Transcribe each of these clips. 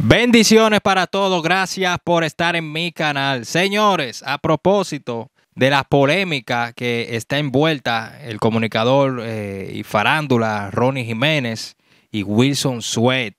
Bendiciones para todos, gracias por estar en mi canal. Señores, a propósito de la polémica que está envuelta el comunicador eh, y farándula Ronnie Jiménez y Wilson Sweat,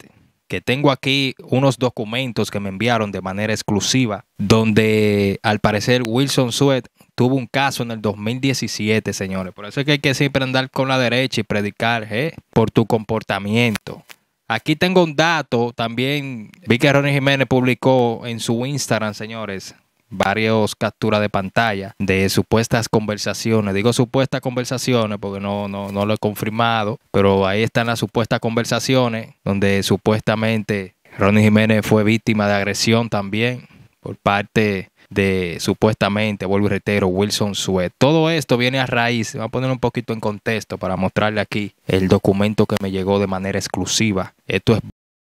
que tengo aquí unos documentos que me enviaron de manera exclusiva, donde al parecer Wilson Sweat tuvo un caso en el 2017, señores. Por eso es que hay que siempre andar con la derecha y predicar eh, por tu comportamiento. Aquí tengo un dato también. Vi que Ronnie Jiménez publicó en su Instagram, señores, varias capturas de pantalla de supuestas conversaciones. Digo supuestas conversaciones porque no, no, no lo he confirmado, pero ahí están las supuestas conversaciones donde supuestamente Ronnie Jiménez fue víctima de agresión también por parte de supuestamente, vuelvo y reitero, Wilson suez Todo esto viene a raíz, voy a poner un poquito en contexto para mostrarle aquí el documento que me llegó de manera exclusiva. Esto es,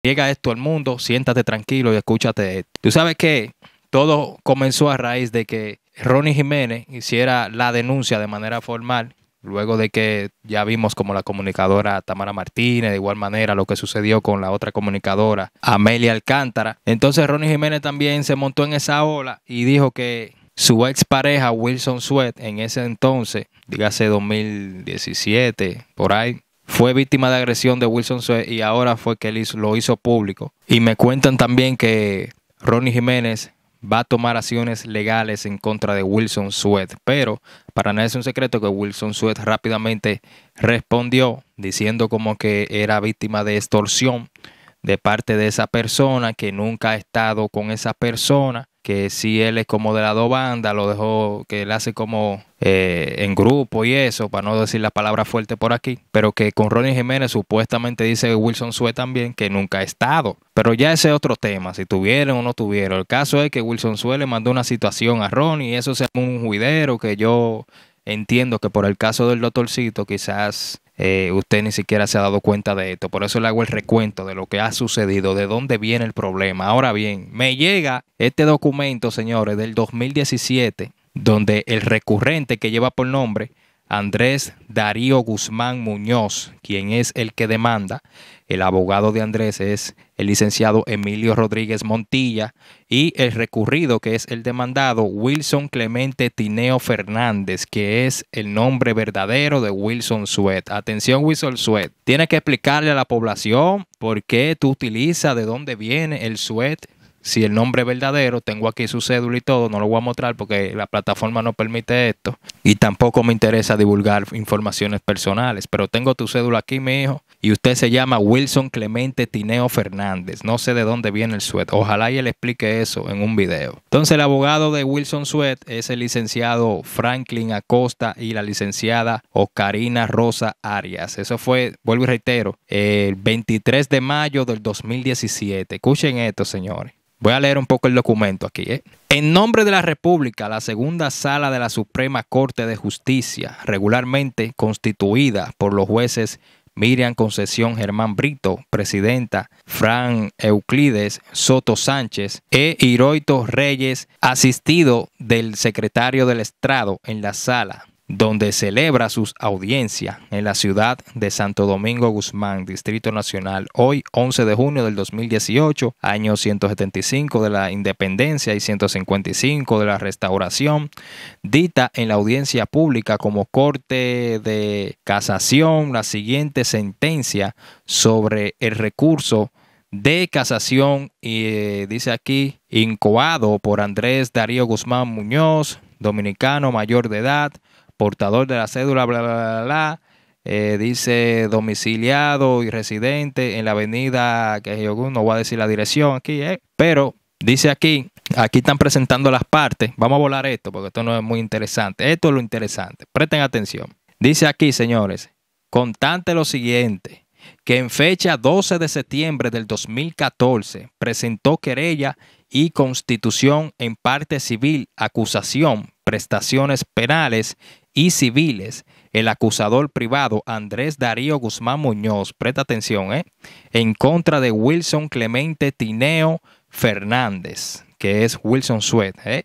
llega esto al mundo, siéntate tranquilo y escúchate esto. Tú sabes que todo comenzó a raíz de que Ronnie Jiménez hiciera la denuncia de manera formal luego de que ya vimos como la comunicadora Tamara Martínez, de igual manera lo que sucedió con la otra comunicadora Amelia Alcántara. Entonces Ronnie Jiménez también se montó en esa ola y dijo que su pareja Wilson Sweat en ese entonces, dígase 2017, por ahí, fue víctima de agresión de Wilson Sweat y ahora fue que lo hizo público. Y me cuentan también que Ronnie Jiménez va a tomar acciones legales en contra de Wilson Sweat. Pero para nada es un secreto que Wilson Sweat rápidamente respondió diciendo como que era víctima de extorsión de parte de esa persona, que nunca ha estado con esa persona que si él es como de la dos bandas, lo dejó, que él hace como eh, en grupo y eso, para no decir la palabra fuerte por aquí, pero que con Ronnie Jiménez supuestamente dice Wilson Sue también que nunca ha estado. Pero ya ese es otro tema, si tuvieron o no tuvieron. El caso es que Wilson Sue le mandó una situación a Ronnie y eso se un juidero que yo Entiendo que por el caso del doctorcito quizás eh, usted ni siquiera se ha dado cuenta de esto. Por eso le hago el recuento de lo que ha sucedido, de dónde viene el problema. Ahora bien, me llega este documento, señores, del 2017, donde el recurrente que lleva por nombre Andrés Darío Guzmán Muñoz, quien es el que demanda. El abogado de Andrés es el licenciado Emilio Rodríguez Montilla y el recurrido, que es el demandado, Wilson Clemente Tineo Fernández, que es el nombre verdadero de Wilson Suet. Atención, Wilson Suet. tiene que explicarle a la población por qué tú utilizas, de dónde viene el Suet si el nombre es verdadero, tengo aquí su cédula y todo, no lo voy a mostrar porque la plataforma no permite esto. Y tampoco me interesa divulgar informaciones personales, pero tengo tu cédula aquí, mi hijo. Y usted se llama Wilson Clemente Tineo Fernández. No sé de dónde viene el SUET. Ojalá y él explique eso en un video. Entonces el abogado de Wilson SUET es el licenciado Franklin Acosta y la licenciada Ocarina Rosa Arias. Eso fue, vuelvo y reitero, el 23 de mayo del 2017. Escuchen esto, señores. Voy a leer un poco el documento aquí. ¿eh? En nombre de la República, la segunda sala de la Suprema Corte de Justicia, regularmente constituida por los jueces Miriam Concesión Germán Brito, presidenta, Fran Euclides Soto Sánchez e Hiroito Reyes, asistido del secretario del Estrado en la sala, donde celebra sus audiencias en la ciudad de Santo Domingo Guzmán, Distrito Nacional, hoy 11 de junio del 2018, año 175 de la independencia y 155 de la restauración, dita en la audiencia pública como Corte de Casación la siguiente sentencia sobre el recurso de casación y eh, dice aquí incoado por Andrés Darío Guzmán Muñoz, dominicano mayor de edad, portador de la cédula, bla, bla, bla, eh, dice domiciliado y residente en la avenida, que yo no voy a decir la dirección aquí, eh, pero dice aquí, aquí están presentando las partes. Vamos a volar esto porque esto no es muy interesante. Esto es lo interesante. Presten atención. Dice aquí, señores, contante lo siguiente, que en fecha 12 de septiembre del 2014 presentó querella y constitución en parte civil, acusación, prestaciones penales y civiles, el acusador privado Andrés Darío Guzmán Muñoz, presta atención, ¿eh? en contra de Wilson Clemente Tineo Fernández, que es Wilson Sweat, ¿eh?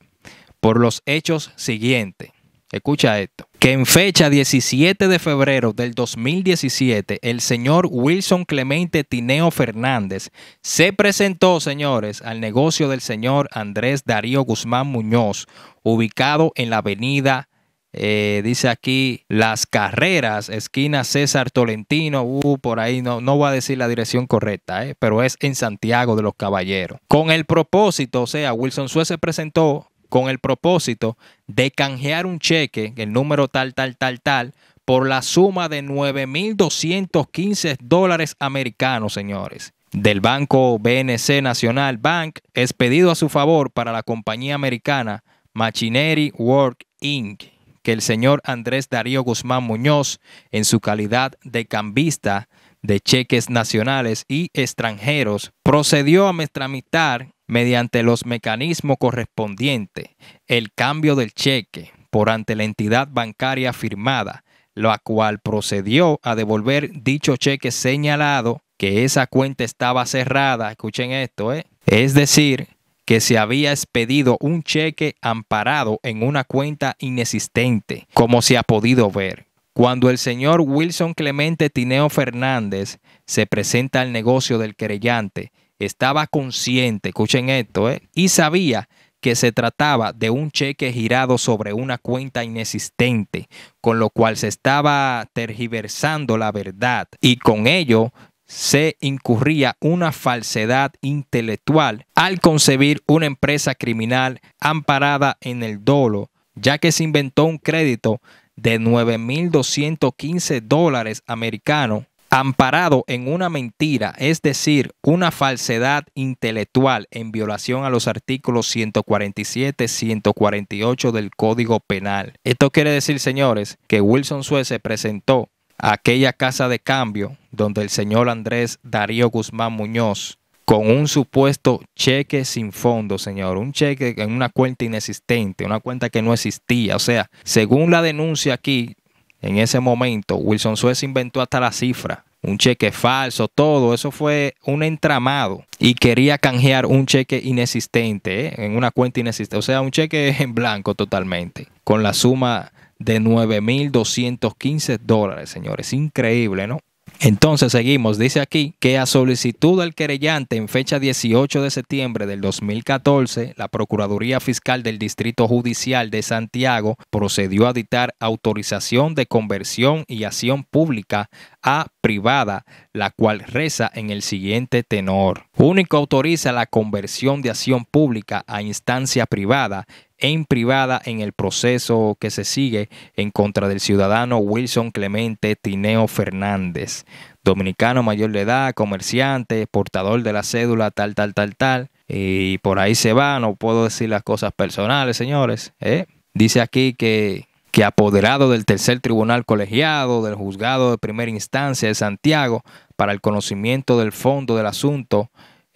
por los hechos siguientes. Escucha esto. Que en fecha 17 de febrero del 2017, el señor Wilson Clemente Tineo Fernández se presentó, señores, al negocio del señor Andrés Darío Guzmán Muñoz, ubicado en la avenida eh, dice aquí las carreras, esquina César Tolentino, uh, por ahí no, no voy a decir la dirección correcta, eh, pero es en Santiago de los Caballeros. Con el propósito, o sea, Wilson Suez se presentó con el propósito de canjear un cheque, el número tal, tal, tal, tal, por la suma de 9.215 dólares americanos, señores del Banco BNC Nacional Bank expedido a su favor para la compañía americana Machinery Work Inc que el señor Andrés Darío Guzmán Muñoz, en su calidad de cambista de cheques nacionales y extranjeros, procedió a tramitar mediante los mecanismos correspondientes el cambio del cheque por ante la entidad bancaria firmada, la cual procedió a devolver dicho cheque señalado que esa cuenta estaba cerrada, escuchen esto, ¿eh? es decir, que se había expedido un cheque amparado en una cuenta inexistente, como se ha podido ver. Cuando el señor Wilson Clemente Tineo Fernández se presenta al negocio del querellante, estaba consciente, escuchen esto, eh, y sabía que se trataba de un cheque girado sobre una cuenta inexistente, con lo cual se estaba tergiversando la verdad y con ello se incurría una falsedad intelectual al concebir una empresa criminal amparada en el dolo, ya que se inventó un crédito de 9.215 dólares americanos amparado en una mentira, es decir, una falsedad intelectual en violación a los artículos 147, 148 del Código Penal. Esto quiere decir, señores, que Wilson Suez se presentó aquella casa de cambio donde el señor Andrés Darío Guzmán Muñoz, con un supuesto cheque sin fondo, señor, un cheque en una cuenta inexistente, una cuenta que no existía. O sea, según la denuncia aquí, en ese momento, Wilson Suez inventó hasta la cifra. Un cheque falso, todo eso fue un entramado y quería canjear un cheque inexistente ¿eh? en una cuenta inexistente, o sea, un cheque en blanco totalmente, con la suma de 9.215 dólares, señores. Increíble, ¿no? Entonces seguimos, dice aquí que a solicitud del querellante en fecha 18 de septiembre del 2014, la Procuraduría Fiscal del Distrito Judicial de Santiago procedió a dictar autorización de conversión y acción pública a privada, la cual reza en el siguiente tenor. Único autoriza la conversión de acción pública a instancia privada en privada en el proceso que se sigue en contra del ciudadano Wilson Clemente Tineo Fernández, dominicano mayor de edad, comerciante, portador de la cédula tal, tal, tal, tal. Y por ahí se va, no puedo decir las cosas personales, señores. ¿eh? Dice aquí que que apoderado del tercer tribunal colegiado del juzgado de primera instancia de Santiago para el conocimiento del fondo del asunto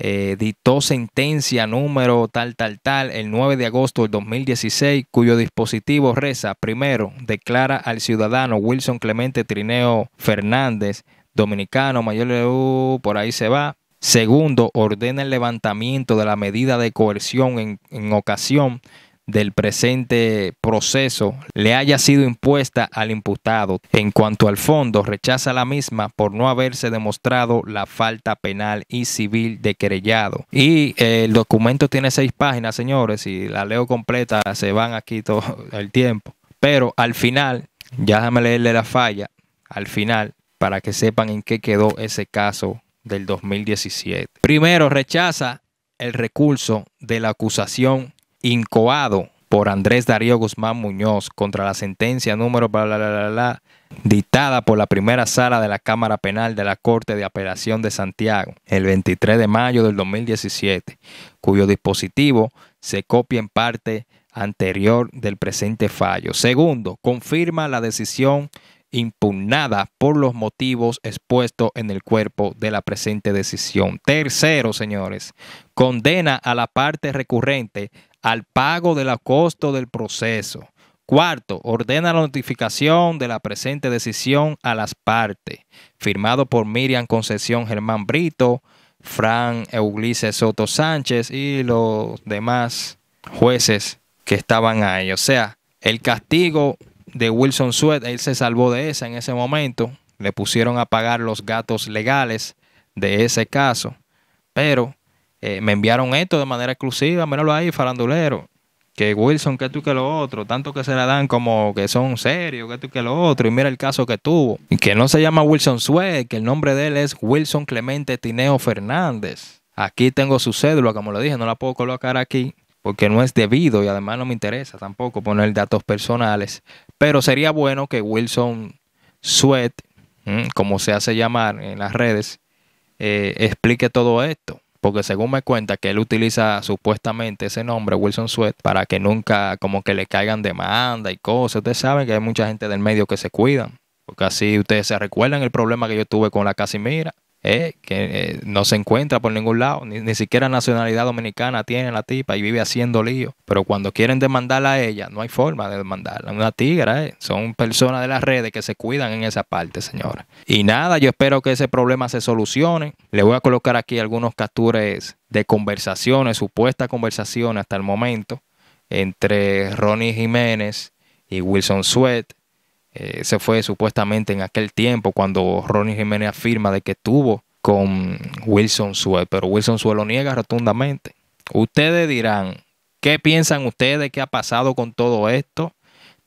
eh, dictó sentencia número tal, tal, tal, el 9 de agosto del 2016, cuyo dispositivo reza, primero, declara al ciudadano Wilson Clemente Trineo Fernández, dominicano, mayor de por ahí se va. Segundo, ordena el levantamiento de la medida de coerción en, en ocasión del presente proceso le haya sido impuesta al imputado. En cuanto al fondo, rechaza la misma por no haberse demostrado la falta penal y civil de querellado. Y eh, el documento tiene seis páginas, señores, y la leo completa, se van aquí todo el tiempo. Pero al final, ya déjame leerle la falla, al final, para que sepan en qué quedó ese caso del 2017. Primero, rechaza el recurso de la acusación incoado por Andrés Darío Guzmán Muñoz contra la sentencia número bla, bla, bla, dictada por la primera sala de la Cámara Penal de la Corte de Apelación de Santiago el 23 de mayo del 2017, cuyo dispositivo se copia en parte anterior del presente fallo. Segundo, confirma la decisión impugnada por los motivos expuestos en el cuerpo de la presente decisión. Tercero, señores, condena a la parte recurrente al pago de los costos del proceso. Cuarto, ordena la notificación de la presente decisión a las partes. Firmado por Miriam Concepción Germán Brito, Fran Eulises Soto Sánchez y los demás jueces que estaban ahí. O sea, el castigo de Wilson Sweat, él se salvó de esa en ese momento. Le pusieron a pagar los gatos legales de ese caso. Pero eh, me enviaron esto de manera exclusiva. Míralo ahí, farandulero. Que Wilson, que tú que lo otro. Tanto que se la dan como que son serios, que tú que lo otro. Y mira el caso que tuvo. Y que no se llama Wilson Sweat, que el nombre de él es Wilson Clemente Tineo Fernández. Aquí tengo su cédula, como lo dije, no la puedo colocar aquí porque no es debido y además no me interesa tampoco poner datos personales. Pero sería bueno que Wilson Sweat, mm, como se hace llamar en las redes, eh, explique todo esto. Porque según me cuenta que él utiliza supuestamente ese nombre, Wilson Sweat, para que nunca como que le caigan demanda y cosas. Ustedes saben que hay mucha gente del medio que se cuidan. Porque así ustedes se recuerdan el problema que yo tuve con la Casimira. Eh, que eh, no se encuentra por ningún lado, ni, siquiera nacionalidad dominicana tiene la tipa y vive haciendo lío. Pero cuando quieren demandarla a ella, no hay forma de demandarla. Una tigra, eh. son personas de las redes que se cuidan en esa parte, señora. Y nada, yo espero que ese problema se solucione. Le voy a colocar aquí algunos captures de conversaciones, supuestas conversaciones hasta el momento, entre Ronnie Jiménez y Wilson Sweat eh, se fue supuestamente en aquel tiempo cuando Ronnie Jiménez afirma de que estuvo con Wilson Suez, pero Wilson Suez lo niega rotundamente. Ustedes dirán, ¿qué piensan ustedes? ¿Qué ha pasado con todo esto?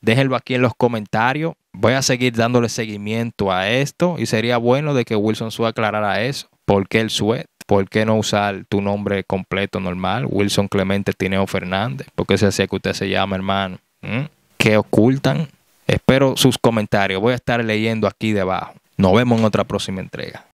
Déjenlo aquí en los comentarios. Voy a seguir dándole seguimiento a esto y sería bueno de que Wilson Suez aclarara eso. ¿Por qué el Suez? ¿Por qué no usar tu nombre completo normal? Wilson Clemente Tineo Fernández. ¿Por qué se hacía que usted se llama, hermano? ¿Mm? ¿Qué ocultan? Espero sus comentarios. Voy a estar leyendo aquí debajo. Nos vemos en otra próxima entrega.